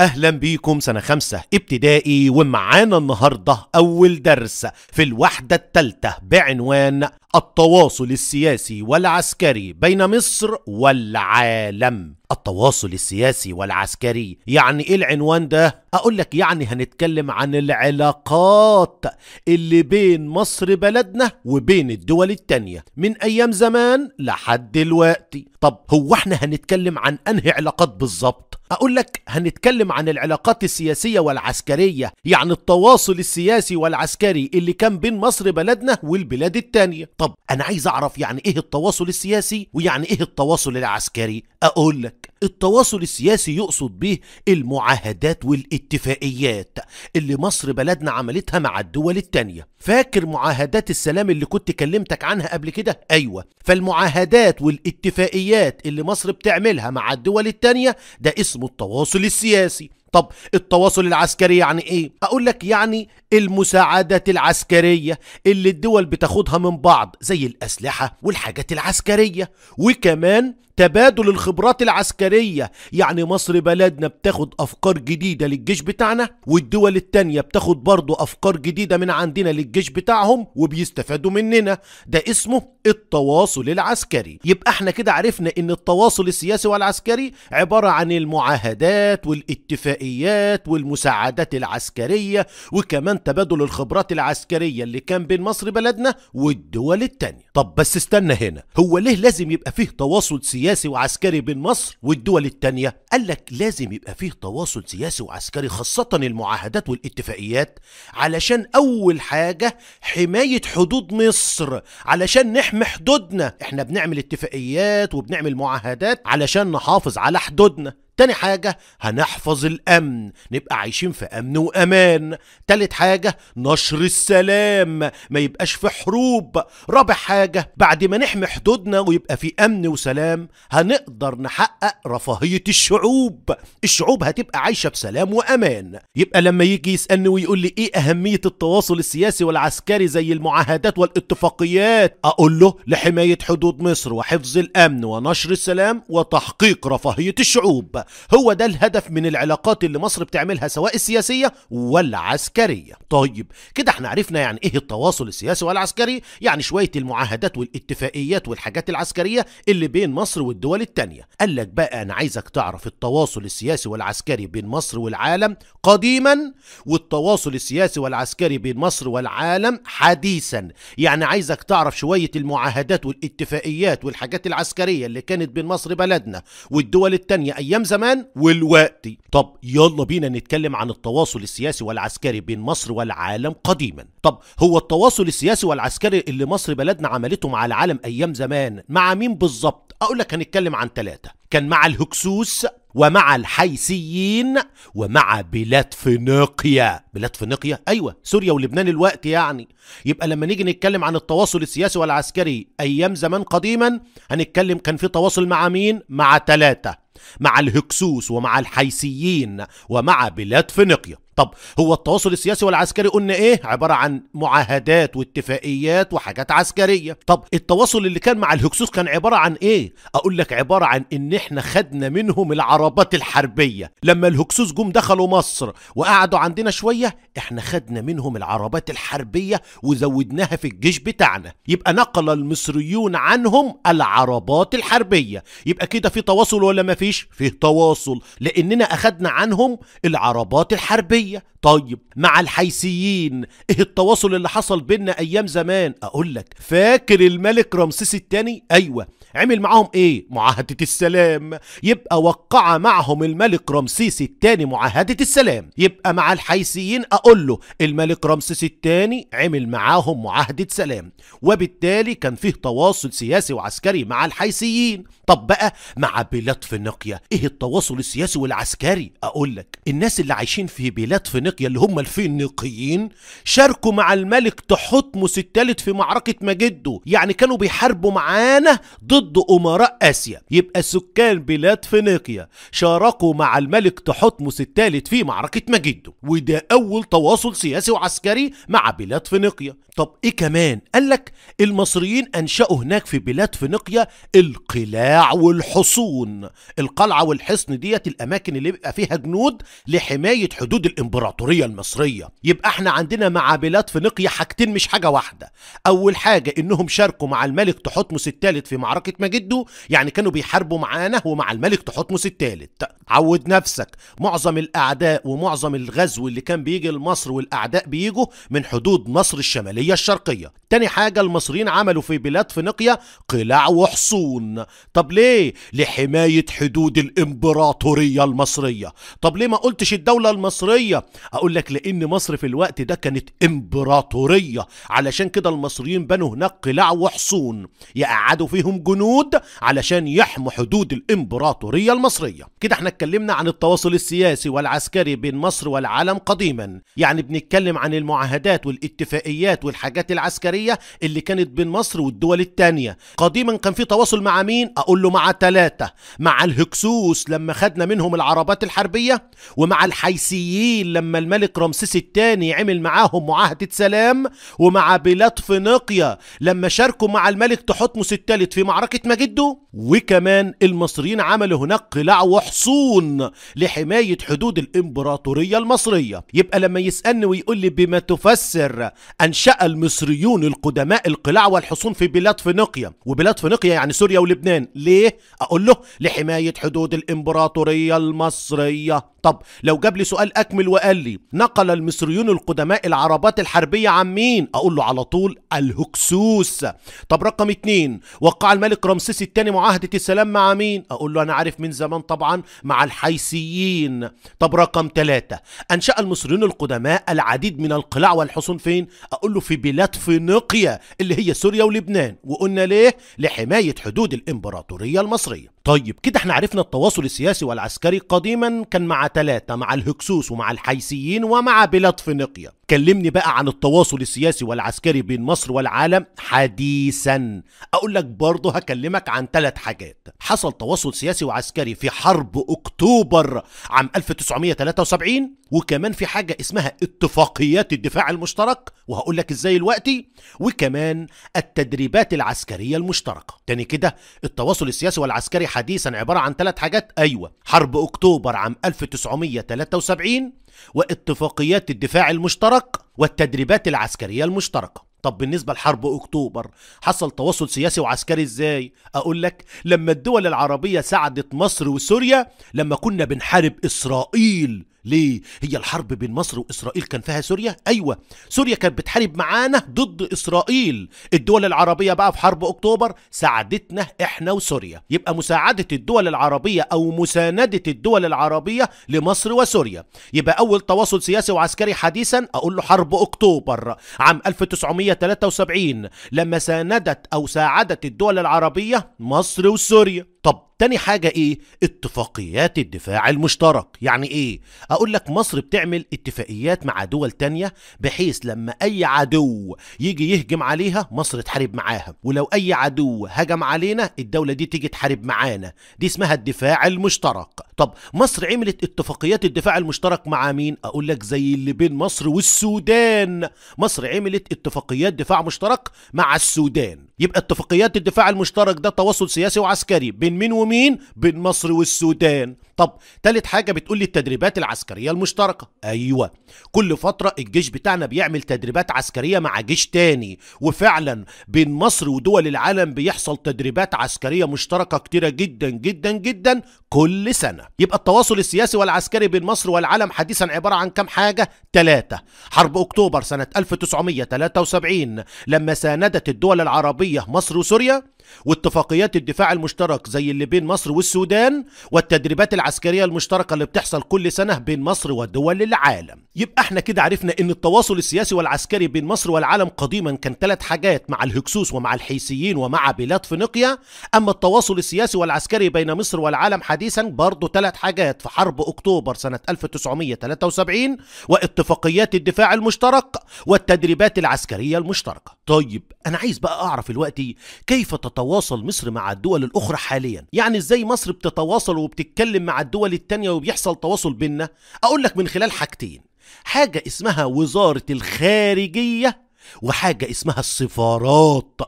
اهلا بيكم سنة خمسة ابتدائي ومعانا النهاردة اول درس في الوحدة التالتة بعنوان التواصل السياسي والعسكري بين مصر والعالم التواصل السياسي والعسكري يعني ايه العنوان ده اقول لك يعني هنتكلم عن العلاقات اللي بين مصر بلدنا وبين الدول التانية من ايام زمان لحد دلوقتي طب هو احنا هنتكلم عن انهي علاقات بالظبط اقول لك هنتكلم عن العلاقات السياسية والعسكرية يعني التواصل السياسي والعسكري اللي كان بين مصر بلدنا والبلاد التانية طب طب انا عايز اعرف يعني ايه التواصل السياسي ويعني ايه التواصل العسكري اقول لك التواصل السياسي يقصد به المعاهدات والاتفاقيات اللي مصر بلدنا عملتها مع الدول التانية فاكر معاهدات السلام اللي كنت كلمتك عنها قبل كده ايوه فالمعاهدات والاتفاقيات اللي مصر بتعملها مع الدول التانية ده اسمه التواصل السياسي طب التواصل العسكري يعني ايه اقول لك يعني المساعدات العسكرية اللي الدول بتاخدها من بعض زي الاسلحة والحاجات العسكرية وكمان تبادل الخبرات العسكرية يعني مصر بلدنا بتاخد أفكار جديدة للجيش بتاعنا والدول التانية بتاخد برضو أفكار جديدة من عندنا للجيش بتاعهم وبيستفادوا مننا ده اسمه التواصل العسكري يبقى احنا كده عرفنا ان التواصل السياسي والعسكري عبارة عن المعاهدات والاتفاقيات والمساعدات العسكرية وكمان تبادل الخبرات العسكرية اللي كان بين مصر بلدنا والدول التانية طب بس استنى هنا هو ليه لازم يبقى فيه تواصل سياسي سياسي وعسكري بين مصر والدول التانية قال لك لازم يبقى فيه تواصل سياسي وعسكري خاصة المعاهدات والاتفاقيات علشان أول حاجة حماية حدود مصر علشان نحمي حدودنا احنا بنعمل اتفاقيات وبنعمل معاهدات علشان نحافظ على حدودنا تاني حاجة هنحفظ الأمن نبقى عايشين في أمن وأمان تالت حاجة نشر السلام ما يبقاش في حروب رابع حاجة بعد ما نحمي حدودنا ويبقى في أمن وسلام هنقدر نحقق رفاهية الشعوب الشعوب هتبقى عايشة بسلام وأمان يبقى لما يجي يسألني ويقول لي إيه أهمية التواصل السياسي والعسكري زي المعاهدات والاتفاقيات أقول له لحماية حدود مصر وحفظ الأمن ونشر السلام وتحقيق رفاهية الشعوب هو ده الهدف من العلاقات اللي مصر بتعملها سواء السياسية ولا عسكرية طيب كده احنا عرفنا يعني ايه التواصل السياسي والعسكري يعني شوية المعاهدات والاتفاقيات والحاجات العسكرية اللي بين مصر والدول التانية قال لك بقى انا عايزك تعرف التواصل السياسي والعسكري بين مصر والعالم قديما والتواصل السياسي والعسكري بين مصر والعالم حديثا يعني عايزك تعرف شوية المعاهدات والاتفاقيات والحاجات العسكرية اللي كانت بين مصر بلدنا والدول التانية ايام زمان زمان والوقت طب يلا بينا نتكلم عن التواصل السياسي والعسكري بين مصر والعالم قديما طب هو التواصل السياسي والعسكري اللي مصر بلدنا عملته مع العالم ايام زمان مع مين بالظبط اقول لك هنتكلم عن ثلاثة كان مع الهكسوس ومع الحيثيين ومع بلاد فينيقيا بلاد فينيقيا ايوه سوريا ولبنان الوقت يعني يبقى لما نيجي نتكلم عن التواصل السياسي والعسكري ايام زمان قديما هنتكلم كان في تواصل مع مين مع ثلاثة مع الهكسوس ومع الحيسيين ومع بلاد فينيقيا طب هو التواصل السياسي والعسكري قلنا ايه عبارة عن معاهدات واتفاقيات وحاجات عسكرية طب التواصل اللي كان مع الهكسوس كان عبارة عن ايه اقول لك عبارة عن ان احنا خدنا منهم العربات الحربية لما الهكسوس جم دخلوا مصر وقعدوا عندنا شوية احنا خدنا منهم العربات الحربية وزودناها في الجيش بتاعنا يبقى نقل المصريون عنهم العربات الحربية يبقى كده في تواصل ولا مفيش فيه تواصل لاننا اخدنا عنهم العربات الحربية الحيثية طيب مع الحيثيين ايه التواصل اللي حصل بينا ايام زمان اقول لك فاكر الملك رمسيس الثاني ايوه عمل معاهم ايه معاهدة السلام يبقى وقع معهم الملك رمسيس الثاني معاهدة السلام يبقى مع الحيثيين اقول له الملك رمسيس الثاني عمل معاهم معاهدة سلام وبالتالي كان فيه تواصل سياسي وعسكري مع الحيثيين طب بقى مع بلاد فينيقيا ايه التواصل السياسي والعسكري اقول لك الناس اللي عايشين في بلاد بنات فينيقيا اللي هم الفينيقيين شاركوا مع الملك تحتمس الثالث في معركة مجدو يعني كانوا بيحاربوا معانا ضد أمراء آسيا يبقى سكان بلاد فينيقيا شاركوا مع الملك تحتمس الثالث في معركة مجدو وده أول تواصل سياسي وعسكري مع بلاد فينيقيا طب إيه كمان قال لك المصريين أنشأوا هناك في بلاد فينيقيا القلاع والحصون القلعة والحصن ديت الأماكن اللي بيبقى فيها جنود لحماية حدود الإمارات الامبراطوريه المصريه يبقى احنا عندنا مع بلاد فينيقيا حاجتين مش حاجه واحده اول حاجه انهم شاركوا مع الملك تحتمس الثالث في معركه مجدو يعني كانوا بيحاربوا معانا ومع الملك تحتمس الثالث عود نفسك معظم الاعداء ومعظم الغزو اللي كان بيجي لمصر والاعداء بيجوا من حدود مصر الشماليه الشرقيه تاني حاجه المصريين عملوا في بلاد فينيقيا قلاع وحصون طب ليه لحمايه حدود الامبراطوريه المصريه طب ليه ما قلتش الدوله المصريه اقول لك لان مصر في الوقت ده كانت امبراطوريه علشان كده المصريين بنوا هناك قلاع وحصون يقعدوا فيهم جنود علشان يحموا حدود الامبراطوريه المصريه كده احنا اتكلمنا عن التواصل السياسي والعسكري بين مصر والعالم قديما يعني بنتكلم عن المعاهدات والاتفاقيات والحاجات العسكريه اللي كانت بين مصر والدول التانيه قديما كان في تواصل مع مين اقول له مع ثلاثه مع الهكسوس لما خدنا منهم العربات الحربيه ومع الحيسيين إسرائيل لما الملك رمسيس الثاني عمل معاهم معاهدة سلام ومع بلاد فينيقيا لما شاركوا مع الملك تحتمس الثالث في معركة مجدو وكمان المصريين عملوا هناك قلاع وحصون لحماية حدود الإمبراطورية المصرية يبقى لما يسألني ويقول لي بما تفسر أنشأ المصريون القدماء القلاع والحصون في بلاد فينيقيا وبلاد فينيقيا يعني سوريا ولبنان ليه؟ أقول له لحماية حدود الإمبراطورية المصرية طب لو جاب لي سؤال أكمل وقال لي نقل المصريون القدماء العربات الحربية عن مين اقول له على طول الهكسوس طب رقم اتنين وقع الملك رمسيس الثاني معاهدة السلام مع مين اقول له انا عارف من زمان طبعا مع الحيسيين طب رقم ثلاثة انشأ المصريون القدماء العديد من القلاع والحصون فين اقول له في بلاد فينيقيا اللي هي سوريا ولبنان وقلنا ليه لحماية حدود الامبراطورية المصرية طيب كده احنا عرفنا التواصل السياسي والعسكري قديما كان مع ثلاثة مع الهكسوس ومع الحيسيين ومع بلاد فينيقيا كلمني بقى عن التواصل السياسي والعسكري بين مصر والعالم حديثا اقول لك برضه هكلمك عن ثلاث حاجات حصل تواصل سياسي وعسكري في حرب اكتوبر عام 1973 وكمان في حاجة اسمها اتفاقيات الدفاع المشترك وهقول لك ازاي دلوقتي وكمان التدريبات العسكرية المشتركة تاني كده التواصل السياسي والعسكري حديثا عبارة عن ثلاث حاجات أيوة حرب أكتوبر عام 1973 واتفاقيات الدفاع المشترك والتدريبات العسكرية المشتركة طب بالنسبة لحرب أكتوبر حصل تواصل سياسي وعسكري إزاي؟ أقول لك لما الدول العربية ساعدت مصر وسوريا لما كنا بنحارب إسرائيل ليه هي الحرب بين مصر وإسرائيل كان فيها سوريا أيوة سوريا كانت بتحارب معانا ضد إسرائيل الدول العربية بقى في حرب أكتوبر ساعدتنا إحنا وسوريا يبقى مساعدة الدول العربية أو مساندة الدول العربية لمصر وسوريا يبقى أول تواصل سياسي وعسكري حديثا أقول له حرب أكتوبر عام 1973 لما ساندت أو ساعدت الدول العربية مصر وسوريا طب تاني حاجة ايه اتفاقيات الدفاع المشترك يعني ايه اقول لك مصر بتعمل اتفاقيات مع دول تانية بحيث لما اي عدو يجي يهجم عليها مصر تحارب معاها ولو اي عدو هجم علينا الدولة دي تيجي تحارب معانا دي اسمها الدفاع المشترك طب مصر عملت اتفاقيات الدفاع المشترك مع مين اقول لك زي اللي بين مصر والسودان مصر عملت اتفاقيات دفاع مشترك مع السودان يبقى اتفاقيات الدفاع المشترك ده تواصل سياسي وعسكري بين مين ومين بين مصر والسودان طب تالت حاجة بتقول لي التدريبات العسكرية المشتركة أيوة كل فترة الجيش بتاعنا بيعمل تدريبات عسكرية مع جيش تاني وفعلا بين مصر ودول العالم بيحصل تدريبات عسكرية مشتركة كتيرة جدا جدا جدا كل سنة يبقى التواصل السياسي والعسكري بين مصر والعالم حديثا عبارة عن كم حاجة ثلاثة حرب أكتوبر سنة 1973 لما ساندت الدول العربية مصر وسوريا واتفاقيات الدفاع المشترك زي اللي بين مصر والسودان والتدريبات العسكرية المشتركة اللي بتحصل كل سنة بين مصر ودول العالم يبقى احنا كده عرفنا ان التواصل السياسي والعسكري بين مصر والعالم قديما كان ثلاث حاجات مع الهكسوس ومع الحيسيين ومع بلاد فينيقيا اما التواصل السياسي والعسكري بين مصر والعالم حديثا برضه ثلاث حاجات في حرب اكتوبر سنة 1973 واتفاقيات الدفاع المشترك والتدريبات العسكرية المشتركة طيب انا عايز بقى اعرف الوقت كيف تط تتواصل مصر مع الدول الاخرى حاليا يعني ازاي مصر بتتواصل وبتتكلم مع الدول التانية وبيحصل تواصل بيننا اقول لك من خلال حاجتين حاجة اسمها وزارة الخارجية وحاجة اسمها السفارات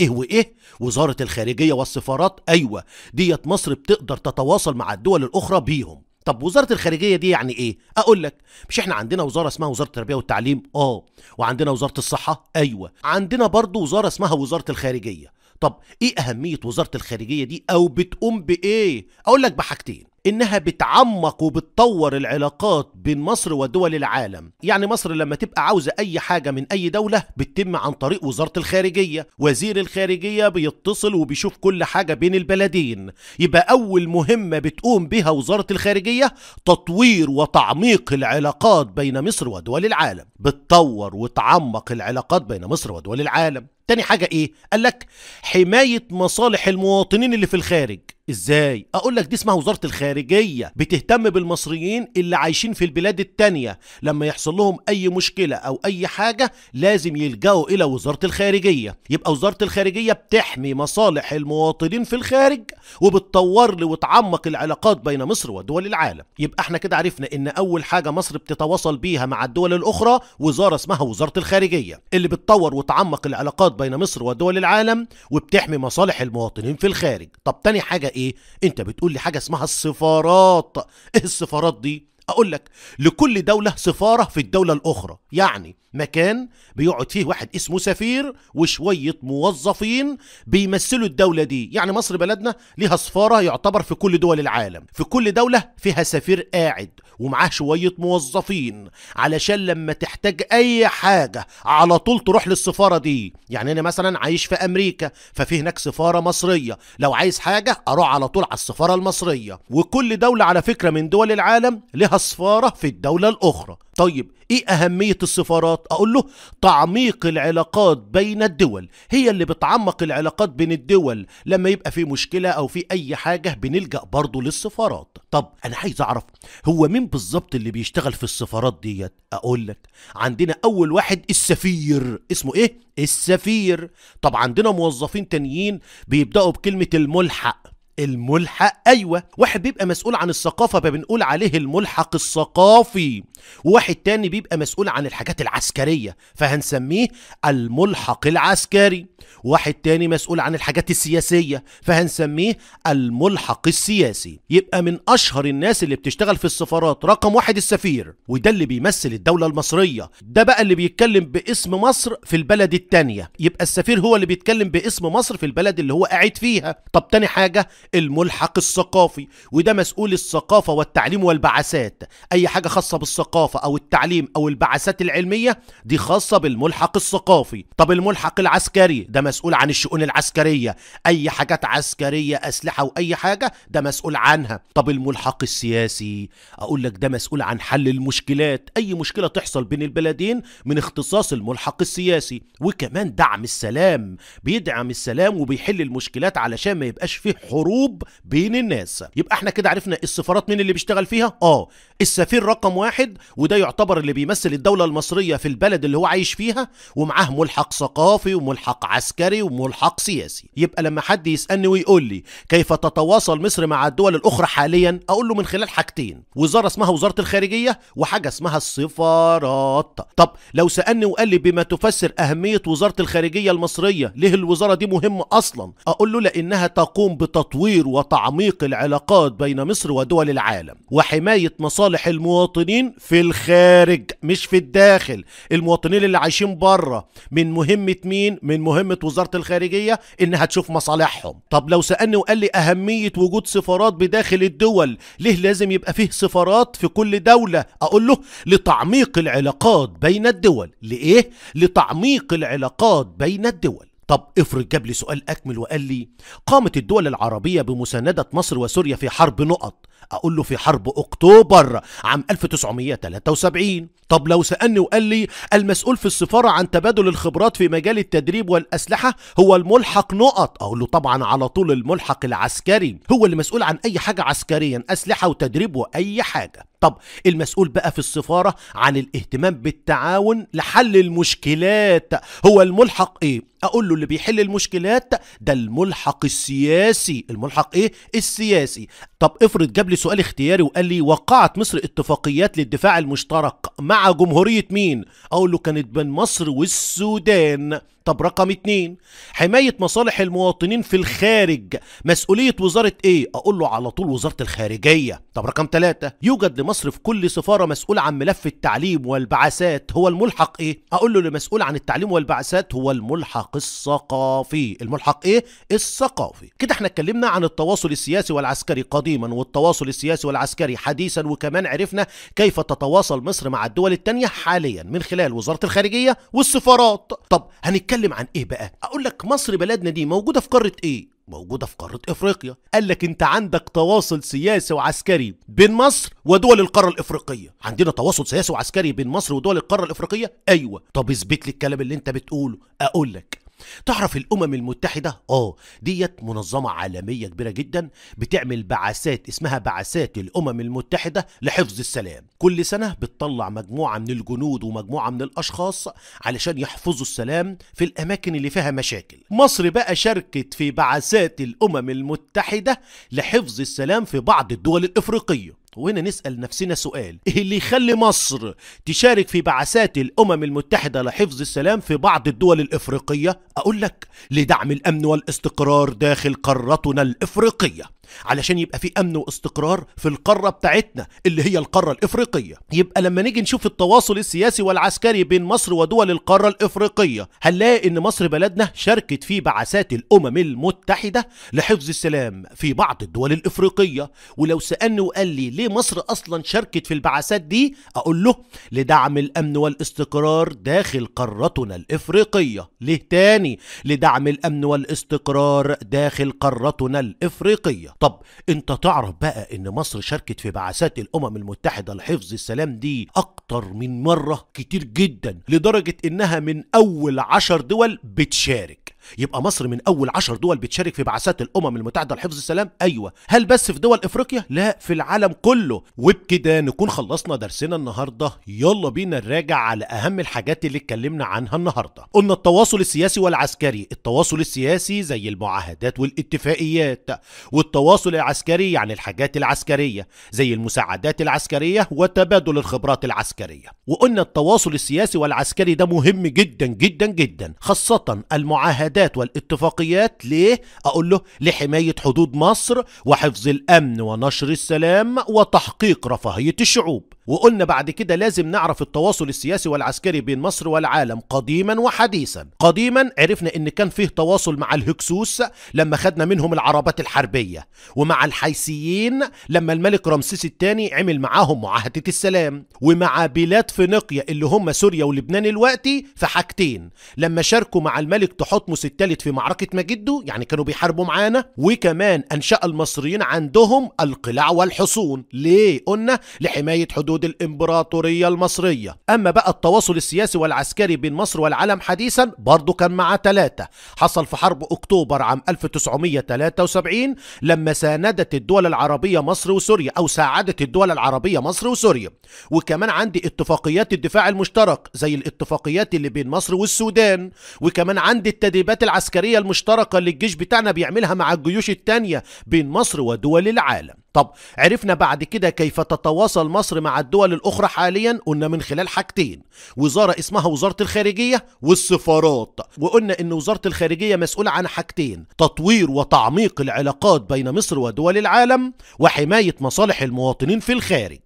ايه وايه وزارة الخارجية والسفارات ايوه ديت مصر بتقدر تتواصل مع الدول الاخرى بيهم طب وزاره الخارجيه دي يعني ايه اقول لك مش احنا عندنا وزاره اسمها وزاره التربيه والتعليم اه وعندنا وزاره الصحه ايوه عندنا برضو وزاره اسمها وزاره الخارجيه طب ايه اهميه وزاره الخارجيه دي او بتقوم بايه اقول لك بحاجتين انها بتعمق وبتطور العلاقات بين مصر ودول العالم يعني مصر لما تبقى عاوزه اي حاجه من اي دوله بتتم عن طريق وزاره الخارجيه وزير الخارجيه بيتصل وبيشوف كل حاجه بين البلدين يبقى اول مهمه بتقوم بها وزاره الخارجيه تطوير وتعميق العلاقات بين مصر ودول العالم بتطور وتعمق العلاقات بين مصر ودول العالم تاني حاجة ايه قال لك حماية مصالح المواطنين اللي في الخارج ازاي اقول لك دي اسمها وزاره الخارجيه بتهتم بالمصريين اللي عايشين في البلاد التانية لما يحصل لهم اي مشكله او اي حاجه لازم يلجأوا الى وزاره الخارجيه يبقى وزاره الخارجيه بتحمي مصالح المواطنين في الخارج وبتطور لي وتعمق العلاقات بين مصر ودول العالم يبقى احنا كده عرفنا ان اول حاجه مصر بتتواصل بيها مع الدول الاخرى وزاره اسمها وزاره الخارجيه اللي بتطور وتعمق العلاقات بين مصر ودول العالم وبتحمي مصالح المواطنين في الخارج طب تاني حاجه ايه انت بتقول لي حاجه اسمها السفارات ايه السفارات دي أقول لك لكل دولة سفارة في الدولة الأخرى يعني مكان بيقعد فيه واحد اسمه سفير وشوية موظفين بيمثلوا الدولة دي يعني مصر بلدنا ليها سفارة يعتبر في كل دول العالم في كل دولة فيها سفير قاعد ومعاه شوية موظفين علشان لما تحتاج أي حاجة على طول تروح للسفارة دي يعني أنا مثلا عايش في أمريكا ففي هناك سفارة مصرية لو عايز حاجة أروح على طول على السفارة المصرية وكل دولة على فكرة من دول العالم لها لها سفارة في الدولة الأخرى طيب ايه اهمية السفارات اقول له تعميق العلاقات بين الدول هي اللي بتعمق العلاقات بين الدول لما يبقى في مشكلة او في اي حاجة بنلجأ برضه للسفارات طب انا عايز اعرف هو مين بالظبط اللي بيشتغل في السفارات ديت اقول لك عندنا اول واحد السفير اسمه ايه السفير طب عندنا موظفين تانيين بيبدأوا بكلمة الملحق الملحق ايوه واحد بيبقى مسؤول عن الثقافه فبنقول عليه الملحق الثقافي وواحد تاني بيبقى مسؤول عن الحاجات العسكريه فهنسميه الملحق العسكري واحد تاني مسؤول عن الحاجات السياسيه فهنسميه الملحق السياسي يبقى من اشهر الناس اللي بتشتغل في السفارات رقم واحد السفير وده اللي بيمثل الدوله المصريه ده بقى اللي بيتكلم باسم مصر في البلد التانيه يبقى السفير هو اللي بيتكلم باسم مصر في البلد اللي هو قاعد فيها طب تاني حاجه الملحق الثقافي وده مسؤول الثقافة والتعليم والبعثات أي حاجة خاصة بالثقافة أو التعليم أو البعثات العلمية دي خاصة بالملحق الثقافي طب الملحق العسكري ده مسؤول عن الشؤون العسكرية أي حاجات عسكرية أسلحة وأي حاجة ده مسؤول عنها طب الملحق السياسي أقول لك ده مسؤول عن حل المشكلات أي مشكلة تحصل بين البلدين من اختصاص الملحق السياسي وكمان دعم السلام بيدعم السلام وبيحل المشكلات علشان ما يبقاش فيه حروب الحروب بين الناس يبقى احنا كده عرفنا السفارات مين اللي بيشتغل فيها اه السفير رقم واحد وده يعتبر اللي بيمثل الدولة المصرية في البلد اللي هو عايش فيها ومعاه ملحق ثقافي وملحق عسكري وملحق سياسي يبقى لما حد يسألني ويقول لي كيف تتواصل مصر مع الدول الأخرى حاليا أقول له من خلال حاجتين وزارة اسمها وزارة الخارجية وحاجة اسمها السفارات طب لو سألني وقال لي بما تفسر أهمية وزارة الخارجية المصرية ليه الوزارة دي مهمة أصلا أقول له لأنها تقوم بتطوير تطوير وتعميق العلاقات بين مصر ودول العالم وحماية مصالح المواطنين في الخارج مش في الداخل المواطنين اللي عايشين بره من مهمة مين؟ من مهمة وزارة الخارجية انها تشوف مصالحهم طب لو سألني وقال لي اهمية وجود سفارات بداخل الدول ليه لازم يبقى فيه سفارات في كل دولة اقول له لتعميق العلاقات بين الدول لإيه؟ لتعميق العلاقات بين الدول طب افرض جاب لي سؤال أكمل وقال لي قامت الدول العربية بمساندة مصر وسوريا في حرب نقط اقول له في حرب اكتوبر عام 1973 طب لو سالني وقال لي المسؤول في السفاره عن تبادل الخبرات في مجال التدريب والاسلحه هو الملحق نقط اقول له طبعا على طول الملحق العسكري هو اللي مسؤول عن اي حاجه عسكريا اسلحه وتدريب واي حاجه طب المسؤول بقى في السفارة عن الاهتمام بالتعاون لحل المشكلات هو الملحق ايه اقول له اللي بيحل المشكلات ده الملحق السياسي الملحق ايه السياسي طب افرض جاب لي لي سؤال اختياري وقال لي وقعت مصر اتفاقيات للدفاع المشترك مع جمهورية مين؟ أقول له كانت بين مصر والسودان طب رقم اتنين حماية مصالح المواطنين في الخارج مسؤولية وزارة ايه اقول له على طول وزارة الخارجية طب رقم تلاتة يوجد لمصر في كل سفارة مسؤول عن ملف التعليم والبعثات هو الملحق ايه اقول له المسؤول عن التعليم والبعثات هو الملحق الثقافي الملحق ايه الثقافي كده احنا اتكلمنا عن التواصل السياسي والعسكري قديما والتواصل السياسي والعسكري حديثا وكمان عرفنا كيف تتواصل مصر مع الدول التانية حاليا من خلال وزارة الخارجية والسفارات طب هنتكلم بيتكلم عن ايه بقى اقول لك مصر بلدنا دي موجوده في قاره ايه موجودة في قارة افريقيا قال لك انت عندك تواصل سياسي وعسكري بين مصر ودول القارة الافريقية عندنا تواصل سياسي وعسكري بين مصر ودول القارة الافريقية ايوه طب اثبت لي الكلام اللي انت بتقوله اقول لك تعرف الامم المتحده اه ديت منظمه عالميه كبيره جدا بتعمل بعثات اسمها بعثات الامم المتحده لحفظ السلام كل سنه بتطلع مجموعه من الجنود ومجموعه من الاشخاص علشان يحفظوا السلام في الاماكن اللي فيها مشاكل مصر بقى شاركت في بعثات الامم المتحده لحفظ السلام في بعض الدول الافريقيه وهنا نسأل نفسنا سؤال إيه اللي يخلي مصر تشارك في بعثات الأمم المتحدة لحفظ السلام في بعض الدول الإفريقية أقول لك لدعم الأمن والاستقرار داخل قارتنا الإفريقية علشان يبقى في امن واستقرار في القاره بتاعتنا اللي هي القاره الافريقيه يبقى لما نيجي نشوف التواصل السياسي والعسكري بين مصر ودول القاره الافريقيه هنلاقي ان مصر بلدنا شاركت في بعثات الامم المتحده لحفظ السلام في بعض الدول الافريقيه ولو سالني وقال لي ليه مصر اصلا شاركت في البعثات دي اقول له لدعم الامن والاستقرار داخل قارتنا الافريقيه ليه تاني لدعم الامن والاستقرار داخل قارتنا الافريقيه طب انت تعرف بقى ان مصر شاركت في بعثات الامم المتحده لحفظ السلام دي اكتر من مره كتير جدا لدرجه انها من اول عشر دول بتشارك يبقى مصر من اول عشر دول بتشارك في بعثات الامم المتحده لحفظ السلام ايوه هل بس في دول افريقيا لا في العالم كله وبكده نكون خلصنا درسنا النهارده يلا بينا نراجع على اهم الحاجات اللي اتكلمنا عنها النهارده قلنا التواصل السياسي والعسكري التواصل السياسي زي المعاهدات والاتفاقيات والتواصل العسكري يعني الحاجات العسكريه زي المساعدات العسكريه وتبادل الخبرات العسكريه وقلنا التواصل السياسي والعسكري ده مهم جدا جدا جدا خاصه المعاهدات الاتحادات والاتفاقيات ليه؟ أقول له لحماية حدود مصر وحفظ الأمن ونشر السلام وتحقيق رفاهية الشعوب وقلنا بعد كده لازم نعرف التواصل السياسي والعسكري بين مصر والعالم قديما وحديثا قديما عرفنا ان كان فيه تواصل مع الهكسوس لما خدنا منهم العربات الحربية ومع الحيسيين لما الملك رمسيس الثاني عمل معاهم معاهدة السلام ومع بلاد فينيقيا اللي هم سوريا ولبنان الوقتي في حاجتين لما شاركوا مع الملك تحتمس الثالث في معركة مجدو يعني كانوا بيحاربوا معانا وكمان انشأ المصريين عندهم القلاع والحصون ليه قلنا لحماية حدود حدود الإمبراطورية المصرية أما بقى التواصل السياسي والعسكري بين مصر والعالم حديثا برضه كان مع ثلاثة حصل في حرب أكتوبر عام 1973 لما ساندت الدول العربية مصر وسوريا أو ساعدت الدول العربية مصر وسوريا وكمان عندي اتفاقيات الدفاع المشترك زي الاتفاقيات اللي بين مصر والسودان وكمان عندي التدريبات العسكرية المشتركة اللي الجيش بتاعنا بيعملها مع الجيوش التانية بين مصر ودول العالم طب عرفنا بعد كده كيف تتواصل مصر مع الدول الأخرى حاليا قلنا من خلال حاجتين وزارة اسمها وزارة الخارجية والسفارات وقلنا أن وزارة الخارجية مسؤولة عن حاجتين تطوير وتعميق العلاقات بين مصر ودول العالم وحماية مصالح المواطنين في الخارج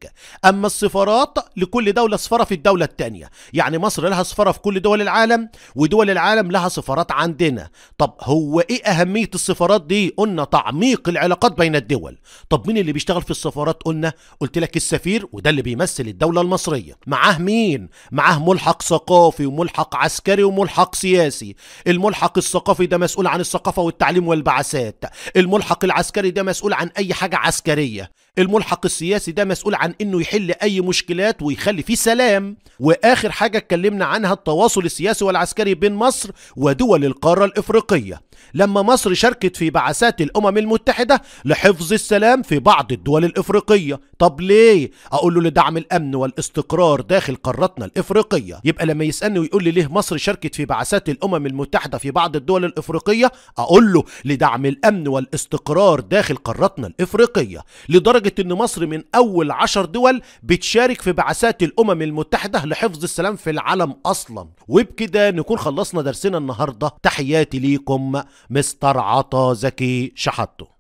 أما السفارات لكل دولة سفارة في الدولة التانية يعني مصر لها سفارة في كل دول العالم ودول العالم لها سفارات عندنا طب هو إيه أهمية السفارات دي قلنا تعميق العلاقات بين الدول طب مين مين اللي بيشتغل في السفارات قلنا قلت لك السفير وده اللي بيمثل الدولة المصرية معاه مين معاه ملحق ثقافي وملحق عسكري وملحق سياسي الملحق الثقافي ده مسؤول عن الثقافة والتعليم والبعثات الملحق العسكري ده مسؤول عن أي حاجة عسكرية الملحق السياسي ده مسؤول عن انه يحل اي مشكلات ويخلي فيه سلام واخر حاجة اتكلمنا عنها التواصل السياسي والعسكري بين مصر ودول القارة الافريقية لما مصر شاركت في بعثات الامم المتحدة لحفظ السلام في بعض الدول الإفريقية طب ليه؟ أقول له لدعم الأمن والاستقرار داخل قارتنا الإفريقية يبقى لما يسألني ويقول لي ليه مصر شاركت في بعثات الأمم المتحدة في بعض الدول الإفريقية أقول له لدعم الأمن والاستقرار داخل قارتنا الإفريقية لدرجة أن مصر من أول عشر دول بتشارك في بعثات الأمم المتحدة لحفظ السلام في العالم أصلا وبكده نكون خلصنا درسنا النهاردة تحياتي ليكم مستر عطا زكي شحاته